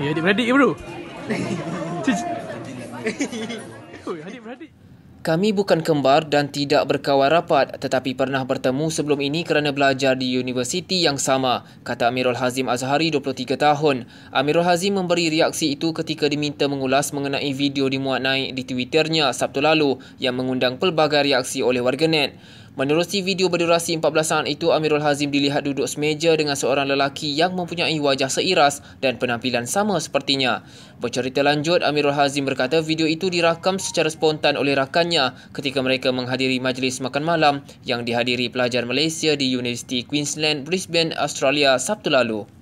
Eh, adik beradik ke ya, bro? Kami bukan kembar dan tidak berkawan rapat tetapi pernah bertemu sebelum ini kerana belajar di universiti yang sama, kata Amirul Hazim Azhari 23 tahun. Amirul Hazim memberi reaksi itu ketika diminta mengulas mengenai video dimuat naik di Twitternya Sabtu lalu yang mengundang pelbagai reaksi oleh warganet. Menerusi video berdurasi 14 saat itu, Amirul Hazim dilihat duduk semeja dengan seorang lelaki yang mempunyai wajah seiras dan penampilan sama sepertinya. Bercerita lanjut, Amirul Hazim berkata video itu dirakam secara spontan oleh rakannya ketika mereka menghadiri majlis makan malam yang dihadiri pelajar Malaysia di Universiti Queensland, Brisbane, Australia Sabtu lalu.